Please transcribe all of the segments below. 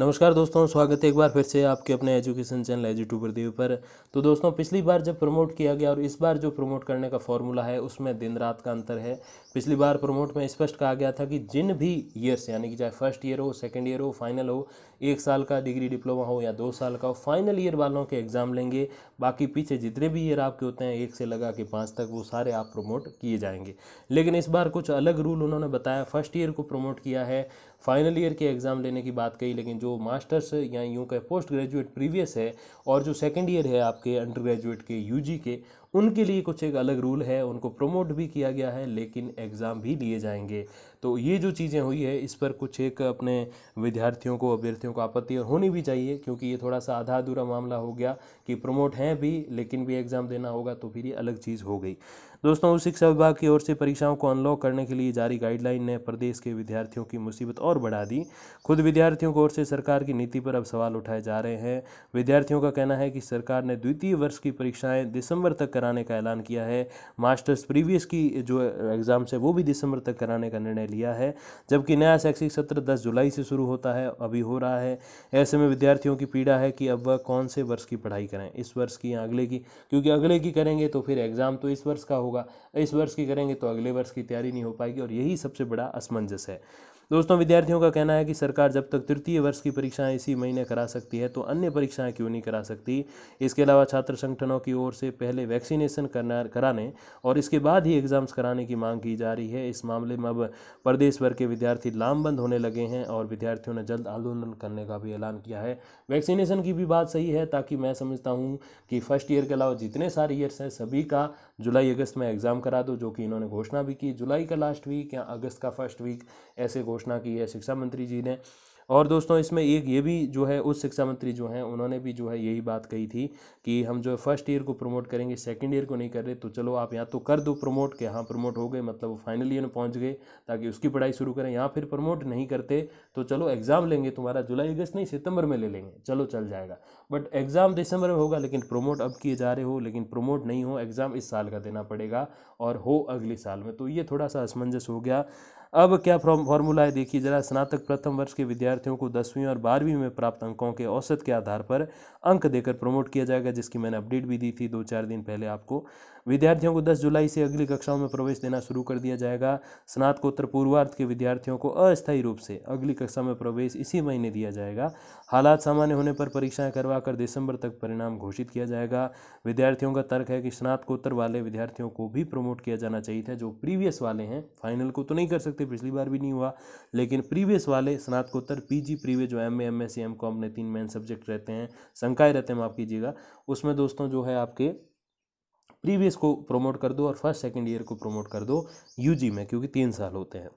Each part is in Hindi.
नमस्कार दोस्तों स्वागत है एक बार फिर से आपके अपने एजुकेशन चैनल एजुटू देव पर तो दोस्तों पिछली बार जब प्रमोट किया गया और इस बार जो प्रमोट करने का फॉर्मूला है उसमें दिन रात का अंतर है पिछली बार प्रमोट में स्पष्ट कहा गया था कि जिन भी ईयर्स यानी कि चाहे फर्स्ट ईयर हो सेकेंड ईयर हो फाइनल हो एक साल का डिग्री डिप्लोमा हो या दो साल का हो फाइनल ईयर वालों के एग्ज़ाम लेंगे बाकी पीछे जितने भी ईयर आपके होते हैं एक से लगा के पाँच तक वो सारे आप प्रमोट किए जाएंगे लेकिन इस बार कुछ अलग रूल उन्होंने बताया फर्स्ट ईयर को प्रमोट किया है फाइनल ईयर के एग्ज़ाम लेने की बात कही लेकिन जो मास्टर्स या यूँ कहें पोस्ट ग्रेजुएट प्रीवियस है और जो सेकेंड ईयर है आपके अंडर ग्रेजुएट के यू के उनके लिए कुछ एक अलग रूल है उनको प्रमोट भी किया गया है लेकिन एग्ज़ाम भी लिए जाएंगे तो ये जो चीज़ें हुई है इस पर कुछ एक अपने विद्यार्थियों को अभ्यर्थियों को आपत्ति और होनी भी चाहिए क्योंकि ये थोड़ा सा आधा अधूरा मामला हो गया कि प्रमोट हैं भी लेकिन भी एग्ज़ाम देना होगा तो फिर ये अलग चीज़ हो गई दोस्तों शिक्षा विभाग की ओर से परीक्षाओं को अनलॉक करने के लिए जारी गाइडलाइन ने प्रदेश के विद्यार्थियों की मुसीबत और बढ़ा दी खुद विद्यार्थियों की ओर से सरकार की नीति पर अब सवाल उठाए जा रहे हैं विद्यार्थियों का कहना है कि सरकार ने द्वितीय वर्ष की परीक्षाएं दिसंबर तक कराने का ऐलान किया है मास्टर्स प्रीवियस की जो एग्ज़ाम्स है वो भी दिसंबर तक कराने का निर्णय लिया है जबकि नया शैक्षिक सत्र दस जुलाई से शुरू होता है अभी हो रहा है ऐसे में विद्यार्थियों की पीड़ा है कि अब वह कौन से वर्ष की पढ़ाई करें इस वर्ष की या अगले की क्योंकि अगले की करेंगे तो फिर एग्ज़ाम तो इस वर्ष का होगा इस वर्ष की करेंगे तो अगले वर्ष की तैयारी नहीं हो पाएगी और यही सबसे बड़ा असमंजस है दोस्तों विद्यार्थियों का कहना है कि सरकार जब तक तृतीय वर्ष की परीक्षाएं इसी महीने करा सकती है तो अन्य परीक्षाएं क्यों नहीं करा सकती इसके अलावा छात्र संगठनों की ओर से पहले वैक्सीनेशन करना कराने और इसके बाद ही एग्ज़ाम्स कराने की मांग की जा रही है इस मामले में अब प्रदेश भर के विद्यार्थी लामबंद होने लगे हैं और विद्यार्थियों ने जल्द आंदोलन करने का भी ऐलान किया है वैक्सीनेशन की भी बात सही है ताकि मैं समझता हूँ कि फर्स्ट ईयर के अलावा जितने सारे ईयर्स हैं सभी का जुलाई अगस्त में एग्ज़ाम करा दो जो कि इन्होंने घोषणा भी की जुलाई का लास्ट वीक या अगस्त का फर्स्ट वीक ऐसे घोषणा की है शिक्षा मंत्री जी ने और दोस्तों इसमें एक ये भी जो है उस शिक्षा मंत्री जो हैं उन्होंने भी जो है यही बात कही थी कि हम जो है फर्स्ट ईयर को प्रमोट करेंगे सेकंड ईयर को नहीं कर रहे तो चलो आप यहाँ तो कर दो प्रमोट के हाँ प्रमोट हो गए मतलब वो फाइनल ईयर में पहुँच गए ताकि उसकी पढ़ाई शुरू करें यहाँ फिर प्रमोट नहीं करते तो चलो एग्ज़ाम लेंगे तुम्हारा जुलाई अगस्त नहीं सितंबर में ले लेंगे चलो चल जाएगा बट एग्ज़ाम दिसंबर में होगा लेकिन प्रमोट अब किए जा रहे हो लेकिन प्रमोट नहीं हो एग्ज़ाम इस साल का देना पड़ेगा और हो अगले साल में तो ये थोड़ा सा असमंजस हो गया अब क्या फॉर्मूला है देखिए जरा स्नातक प्रथम वर्ष के विद्यार्थियों को दसवीं और बारहवीं में प्राप्त अंकों के औसत के आधार पर अंक देकर प्रमोट किया जाएगा जिसकी मैंने अपडेट भी दी थी दो चार दिन पहले आपको विद्यार्थियों को 10 जुलाई से अगली कक्षाओं में प्रवेश देना शुरू कर दिया जाएगा स्नातकोत्तर पूर्वार्ध के विद्यार्थियों को अस्थायी रूप से अगली कक्षा में प्रवेश इसी महीने दिया जाएगा हालात सामान्य होने पर परीक्षाएं करवाकर दिसंबर तक परिणाम घोषित किया जाएगा विद्यार्थियों का तर्क है कि स्नातकोत्तर वाले विद्यार्थियों को भी प्रमोट किया जाना चाहिए था जो प्रीवियस वाले हैं फाइनल को तो नहीं कर सकते सकते पिछली बार भी नहीं हुआ लेकिन प्रीवियस वाले स्नातकोत्तर पी जी प्रीवियस जो M A M S C M com ने तीन मेन सब्जेक्ट रहते हैं संकाय रहते हैं माफ़ कीजिएगा उसमें दोस्तों जो है आपके प्रीवियस को प्रमोट कर दो और फर्स्ट सेकंड ईयर को प्रमोट कर दो यूजी में क्योंकि तीन साल होते हैं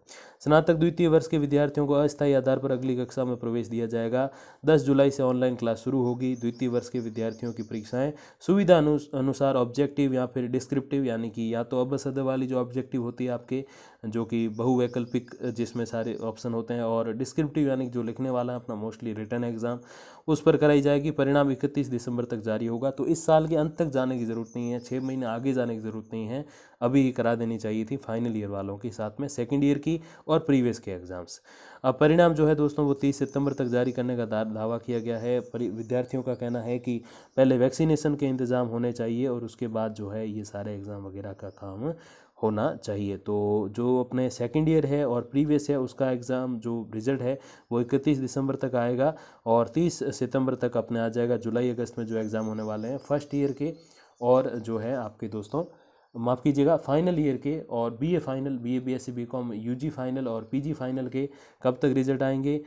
स्नातक द्वितीय वर्ष के विद्यार्थियों को अस्थायी आधार पर अगली कक्षा में प्रवेश दिया जाएगा 10 जुलाई से ऑनलाइन क्लास शुरू होगी द्वितीय वर्ष के विद्यार्थियों की परीक्षाएं सुविधा अनुसार ऑब्जेक्टिव या फिर डिस्क्रिप्टिव यानी कि या तो अब वाली जो ऑब्जेक्टिव होती है आपके जो कि बहुवैकल्पिक जिसमें सारे ऑप्शन होते हैं और डिस्क्रिप्टिव यानी जो लिखने वाला है अपना मोस्टली रिटर्न एग्ज़ाम उस पर कराई जाएगी परिणाम इकतीस दिसंबर तक जारी होगा तो इस साल के अंत तक जाने की ज़रूरत नहीं है छः महीने आगे जाने की ज़रूरत नहीं है अभी ही करा देनी चाहिए थी फाइनल ईयर वालों के साथ में सेकेंड ईयर की और प्रीवियस के एग्ज़ाम्स अब परिणाम जो है दोस्तों वो तीस सितंबर तक जारी करने का दावा किया गया है विद्यार्थियों का कहना है कि पहले वैक्सीनेशन के इंतज़ाम होने चाहिए और उसके बाद जो है ये सारे एग्ज़ाम वगैरह का काम होना चाहिए तो जो अपने सेकेंड ईयर है और प्रीवियस है उसका एग्ज़ाम जो रिजल्ट है वो इकतीस दिसंबर तक आएगा और तीस सितंबर तक अपने आ जाएगा जुलाई अगस्त में जो एग्ज़ाम होने वाले हैं फर्स्ट ईयर के और जो है आपके दोस्तों माफ़ कीजिएगा फाइनल ईयर के और BA final BA BSc BCom UG final और पीजी फाइनल के कब तक रिजल्ट आएंगे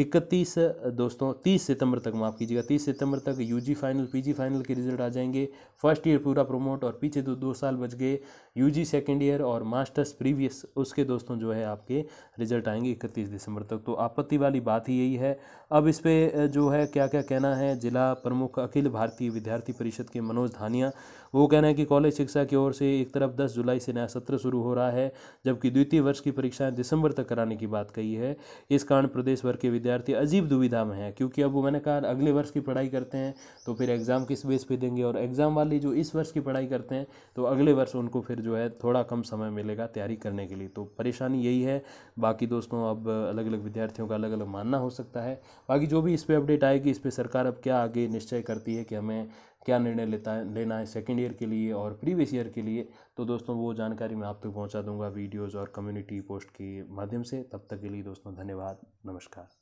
इकतीस दोस्तों तीस सितंबर तक माफ़ कीजिएगा तीस सितंबर तक यूजी फाइनल पीजी फाइनल के रिजल्ट आ जाएंगे फर्स्ट ईयर पूरा प्रमोट और पीछे दो दो साल बच गए यूजी सेकंड ईयर और मास्टर्स प्रीवियस उसके दोस्तों जो है आपके रिजल्ट आएंगे इकतीस दिसंबर तक तो आपत्ति वाली बात ही यही है अब इस पर जो है क्या क्या कहना है जिला प्रमुख अखिल भारतीय विद्यार्थी परिषद के मनोज धानिया वो कहना है कि कॉलेज शिक्षा की ओर से एक तरफ दस जुलाई से नया सत्र शुरू हो रहा है जबकि द्वितीय वर्ष की परीक्षाएं दिसंबर तक कराने की बात कही है इस कारण प्रदेश भर के विद्यार्थी अजीब दुविधा में है क्योंकि अब वो मैंने कहा अगले वर्ष की पढ़ाई करते हैं तो फिर एग्ज़ाम किस बेस पे देंगे और एग्ज़ाम वाले जो इस वर्ष की पढ़ाई करते हैं तो अगले वर्ष उनको फिर जो है थोड़ा कम समय मिलेगा तैयारी करने के लिए तो परेशानी यही है बाकी दोस्तों अब अलग अलग विद्यार्थियों का अलग अलग मानना हो सकता है बाकी जो भी इस पर अपडेट आएगी इस पर सरकार अब क्या आगे निश्चय करती है कि हमें क्या निर्णय लेता है लेना है सेकेंड ईयर के लिए और प्रीवियस ईयर के लिए तो दोस्तों वो जानकारी मैं आप तक तो पहुँचा दूंगा वीडियोज़ और कम्युनिटी पोस्ट के माध्यम से तब तक के लिए दोस्तों धन्यवाद नमस्कार